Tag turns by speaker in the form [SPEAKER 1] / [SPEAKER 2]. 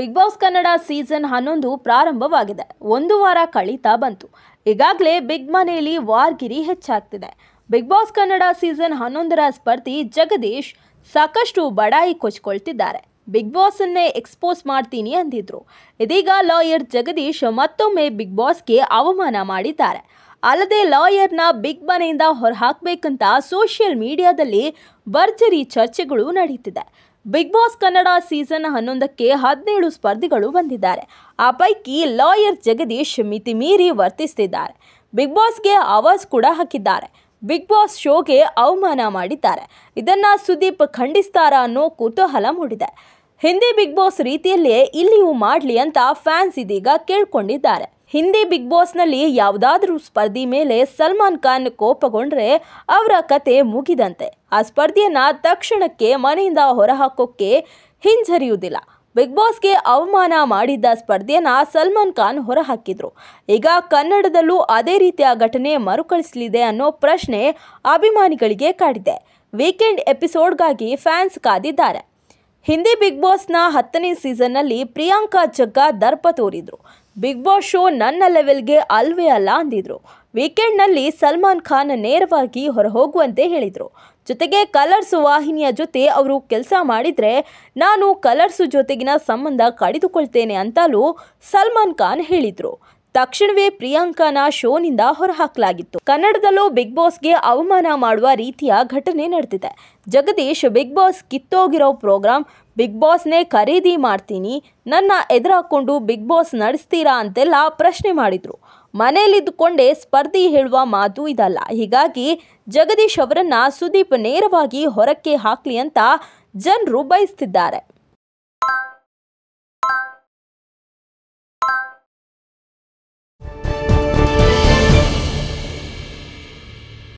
[SPEAKER 1] big boss Kannada season ಹನ್ನೊಂದು ಪ್ರಾರಂಭವಾಗಿದೆ ಒಂದು ವಾರ ಕಳೀತಾ ಬಂತು ಈಗಾಗಲೇ ಬಿಗ್ ಮನೆಯಲ್ಲಿ ವಾರ್ಗಿರಿ ಹೆಚ್ಚಾಗ್ತಿದೆ ಬಿಗ್ ಬಾಸ್ ಕನ್ನಡ ಸೀಸನ್ ಹನ್ನೊಂದರ ಸ್ಪರ್ಧಿ ಜಗದೀಶ್ ಸಾಕಷ್ಟು ಬಡಾಯಿ ಕೊಚ್ಕೊಳ್ತಿದ್ದಾರೆ ಬಿಗ್ ಬಾಸನ್ನೇ ಎಕ್ಸ್ಪೋಸ್ ಮಾಡ್ತೀನಿ ಅಂದಿದ್ರು ಇದೀಗ ಲಾಯರ್ ಜಗದೀಶ್ ಮತ್ತೊಮ್ಮೆ ಬಿಗ್ ಬಾಸ್ಗೆ ಅವಮಾನ ಮಾಡಿದ್ದಾರೆ ಅಲ್ಲದೆ ಲಾಯರ್ನ ಬಿಗ್ ಮನೆಯಿಂದ ಹೊರಹಾಕಬೇಕಂತ ಸೋಷಿಯಲ್ ಮೀಡಿಯಾದಲ್ಲಿ ಭರ್ಜರಿ ಚರ್ಚೆಗಳು ನಡೀತಿದೆ ಬಿಗ್ ಬಾಸ್ ಕನ್ನಡ ಸೀಸನ್ ಹನ್ನೊಂದಕ್ಕೆ ಹದಿನೇಳು ಸ್ಪರ್ಧಿಗಳು ಬಂದಿದ್ದಾರೆ ಆ ಪೈಕಿ ಲಾಯರ್ ಜಗದೀಶ್ ಮಿತಿಮೀರಿ ವರ್ತಿಸುತ್ತಿದ್ದಾರೆ ಬಿಗ್ ಬಾಸ್ಗೆ ಅವಾಜ್ ಕೂಡ ಹಾಕಿದ್ದಾರೆ ಬಿಗ್ ಬಾಸ್ ಶೋಗೆ ಅವಮಾನ ಮಾಡಿದ್ದಾರೆ ಇದನ್ನ ಸುದೀಪ್ ಖಂಡಿಸ್ತಾರಾ ಅನ್ನೋ ಕುತೂಹಲ ಮೂಡಿದೆ ಹಿಂದಿ ಬಿಗ್ ಬಾಸ್ ರೀತಿಯಲ್ಲೇ ಇಲ್ಲಿಯೂ ಮಾಡಲಿ ಅಂತ ಫ್ಯಾನ್ಸ್ ಇದೀಗ ಕೇಳ್ಕೊಂಡಿದ್ದಾರೆ ಹಿಂದಿ ಬಿಗ್ ಬಾಸ್ನಲ್ಲಿ ಯಾವುದಾದ್ರೂ ಸ್ಪರ್ಧಿ ಮೇಲೆ ಸಲ್ಮಾನ್ ಖಾನ್ ಕೋಪಗೊಂಡ್ರೆ ಅವರ ಕತೆ ಮುಗಿದಂತೆ ಆ ಸ್ಪರ್ಧಿಯನ್ನ ತಕ್ಷಣಕ್ಕೆ ಮನೆಯಿಂದ ಹೊರಹಾಕೋಕ್ಕೆ ಹಿಂಜರಿಯುವುದಿಲ್ಲ ಬಿಗ್ ಬಾಸ್ಗೆ ಅವಮಾನ ಮಾಡಿದ್ದ ಸ್ಪರ್ಧೆಯನ್ನು ಸಲ್ಮಾನ್ ಖಾನ್ ಹೊರಹಾಕಿದ್ರು ಈಗ ಕನ್ನಡದಲ್ಲೂ ಅದೇ ರೀತಿಯ ಘಟನೆ ಮರುಕಳಿಸಲಿದೆ ಅನ್ನೋ ಪ್ರಶ್ನೆ ಅಭಿಮಾನಿಗಳಿಗೆ ಕಾಡಿದೆ ವೀಕೆಂಡ್ ಎಪಿಸೋಡ್ಗಾಗಿ ಫ್ಯಾನ್ಸ್ ಕಾದಿದ್ದಾರೆ ಹಿಂದಿ ಬಿಗ್ ಬಾಸ್ನ ಹತ್ತನೇ ಸೀಸನ್ನಲ್ಲಿ ಪ್ರಿಯಾಂಕಾ ಜಗ್ಗಾ ದರ್ಪ ತೋರಿದ್ರು ಬಿಗ್ ಬಾಸ್ ಶೋ ನನ್ನ ಲೆವೆಲ್ಗೆ ಅಲ್ವೇ ಅಲ್ಲ ಅಂದಿದ್ರು ವೀಕೆಂಡ್ನಲ್ಲಿ ಸಲ್ಮಾನ್ ಖಾನ್ ನೇರವಾಗಿ ಹೊರಹೋಗುವಂತೆ ಹೇಳಿದರು ಜೊತೆಗೆ ಕಲರ್ಸ್ ವಾಹಿನಿಯ ಜೊತೆ ಅವರು ಕೆಲಸ ಮಾಡಿದರೆ ನಾನು ಕಲರ್ಸ್ ಜೊತೆಗಿನ ಸಂಬಂಧ ಕಡಿದುಕೊಳ್ತೇನೆ ಅಂತಲೂ ಸಲ್ಮಾನ್ ಖಾನ್ ಹೇಳಿದರು ತಕ್ಷಣವೇ ಪ್ರಿಯಾಂಕಾನ ಶೋನಿಂದ ಹೊರಹಾಕಲಾಗಿತ್ತು ಕನ್ನಡದಲ್ಲೂ ಬಿಗ್ ಬಾಸ್ಗೆ ಅವಮಾನ ಮಾಡುವ ರೀತಿಯ ಘಟನೆ ನಡೆದಿದೆ ಜಗದೀಶ್ ಬಿಗ್ ಬಾಸ್ ಕಿತ್ತೋಗಿರೋ ಪ್ರೋಗ್ರಾಂ ಬಿಗ್ ಬಾಸ್ನೇ ಖರೀದಿ ಮಾಡ್ತೀನಿ ನನ್ನ ಎದುರಾಕೊಂಡು ಬಿಗ್ ಬಾಸ್ ನಡೆಸ್ತೀರಾ ಅಂತೆಲ್ಲ ಪ್ರಶ್ನೆ ಮಾಡಿದರು ಮನೆಯಲ್ಲಿದ್ದುಕೊಂಡೇ ಸ್ಪರ್ಧಿ ಹೇಳುವ ಮಾತು ಇದಲ್ಲ ಹೀಗಾಗಿ ಜಗದೀಶ್ ಅವರನ್ನು ಸುದೀಪ್ ನೇರವಾಗಿ ಹೊರಕ್ಕೆ ಹಾಕಲಿ ಅಂತ ಜನರು ಬಯಸ್ತಿದ್ದಾರೆ